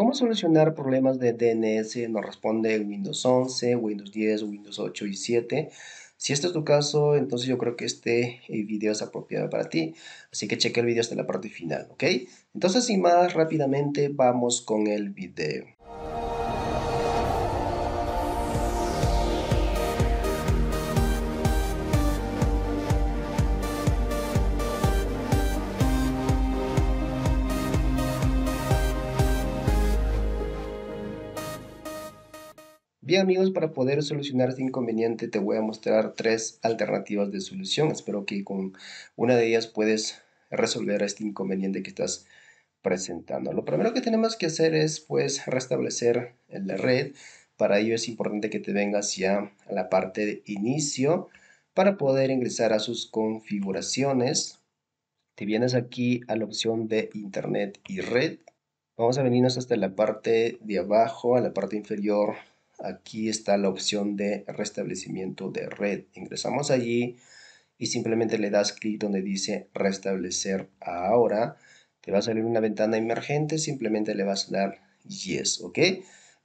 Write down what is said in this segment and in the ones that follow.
¿Cómo solucionar problemas de DNS? Nos responde Windows 11, Windows 10, Windows 8 y 7. Si este es tu caso, entonces yo creo que este eh, video es apropiado para ti. Así que cheque el video hasta la parte final, ¿ok? Entonces, sin más, rápidamente vamos con el video. Bien amigos, para poder solucionar este inconveniente te voy a mostrar tres alternativas de solución. Espero que con una de ellas puedes resolver este inconveniente que estás presentando. Lo primero que tenemos que hacer es pues restablecer la red. Para ello es importante que te vengas ya a la parte de inicio para poder ingresar a sus configuraciones. Te vienes aquí a la opción de internet y red. Vamos a venirnos hasta la parte de abajo, a la parte inferior aquí está la opción de restablecimiento de red. Ingresamos allí y simplemente le das clic donde dice restablecer ahora. Te va a salir una ventana emergente, simplemente le vas a dar yes, ¿ok?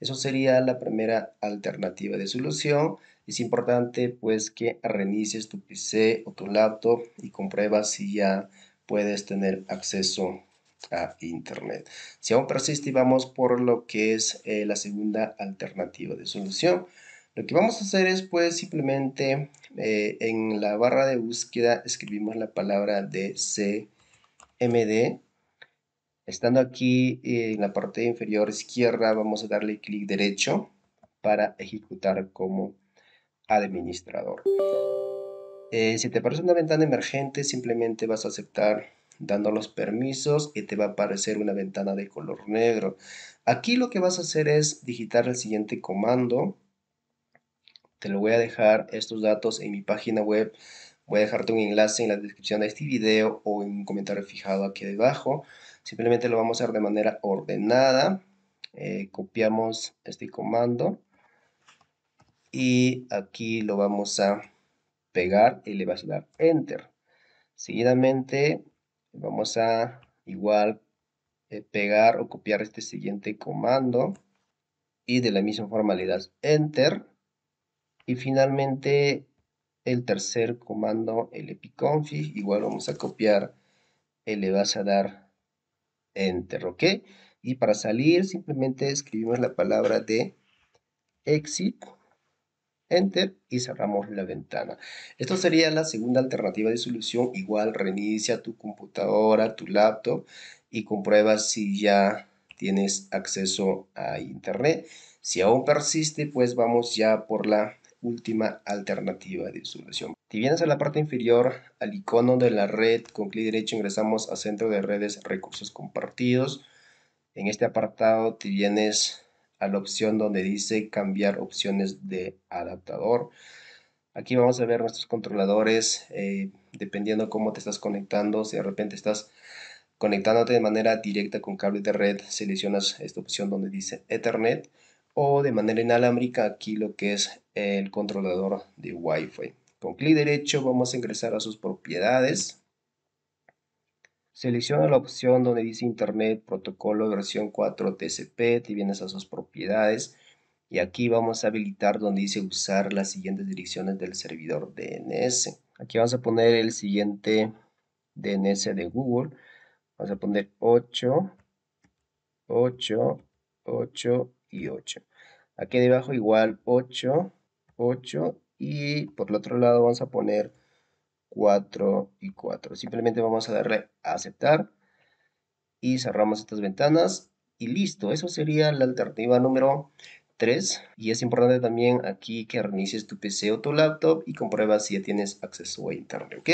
Eso sería la primera alternativa de solución. Es importante pues que reinicies tu PC o tu laptop y compruebas si ya puedes tener acceso a Internet. Si aún persiste, vamos por lo que es eh, la segunda alternativa de solución. Lo que vamos a hacer es pues simplemente eh, en la barra de búsqueda escribimos la palabra de CMD. Estando aquí eh, en la parte inferior izquierda vamos a darle clic derecho para ejecutar como administrador. si te aparece una ventana emergente simplemente vas a aceptar dando los permisos y te va a aparecer una ventana de color negro. Aquí lo que vas a hacer es digitar el siguiente comando. Te lo voy a dejar estos datos en mi página web. Voy a dejarte un enlace en la descripción de este video o en un comentario fijado aquí debajo. Simplemente lo vamos a hacer de manera ordenada. Eh, copiamos este comando y aquí lo vamos a pegar y le vas a dar enter. Seguidamente Vamos a igual eh, pegar o copiar este siguiente comando y de la misma forma le das enter y finalmente el tercer comando el epiconfig igual vamos a copiar y eh, le vas a dar enter ok y para salir simplemente escribimos la palabra de exit Enter y cerramos la ventana. Esto sería la segunda alternativa de solución. Igual reinicia tu computadora, tu laptop y comprueba si ya tienes acceso a internet. Si aún persiste, pues vamos ya por la última alternativa de solución. Si vienes a la parte inferior, al icono de la red, con clic derecho ingresamos a Centro de Redes Recursos Compartidos. En este apartado te vienes a la opción donde dice cambiar opciones de adaptador. Aquí vamos a ver nuestros controladores, eh, dependiendo cómo te estás conectando, si de repente estás conectándote de manera directa con cable de red, seleccionas esta opción donde dice Ethernet o de manera inalámbrica aquí lo que es el controlador de Wi-Fi. Con clic derecho vamos a ingresar a sus propiedades. Selecciona la opción donde dice Internet Protocolo versión 4 TCP, te vienes a sus propiedades y aquí vamos a habilitar donde dice usar las siguientes direcciones del servidor DNS. Aquí vamos a poner el siguiente DNS de Google. Vamos a poner 8, 8, 8 y 8. Aquí debajo igual 8, 8 y por el otro lado vamos a poner 4 y 4. Simplemente vamos a darle a aceptar y cerramos estas ventanas y listo. Eso sería la alternativa número 3 y es importante también aquí que reinicies tu PC o tu laptop y compruebas si ya tienes acceso a internet, ¿ok?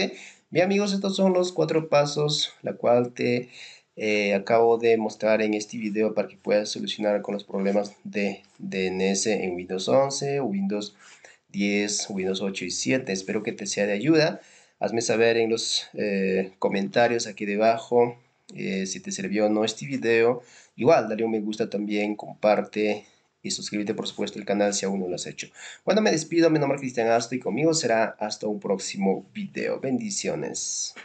Bien amigos, estos son los cuatro pasos la cual te eh, acabo de mostrar en este video para que puedas solucionar con los problemas de DNS en Windows 11, Windows 10, Windows 8 y 7. Espero que te sea de ayuda. Hazme saber en los eh, comentarios aquí debajo eh, si te sirvió o no este video. Igual, dale un me gusta también, comparte y suscríbete por supuesto al canal si aún no lo has hecho. Bueno, me despido, mi nombre es Cristian Asto y conmigo será hasta un próximo video. Bendiciones.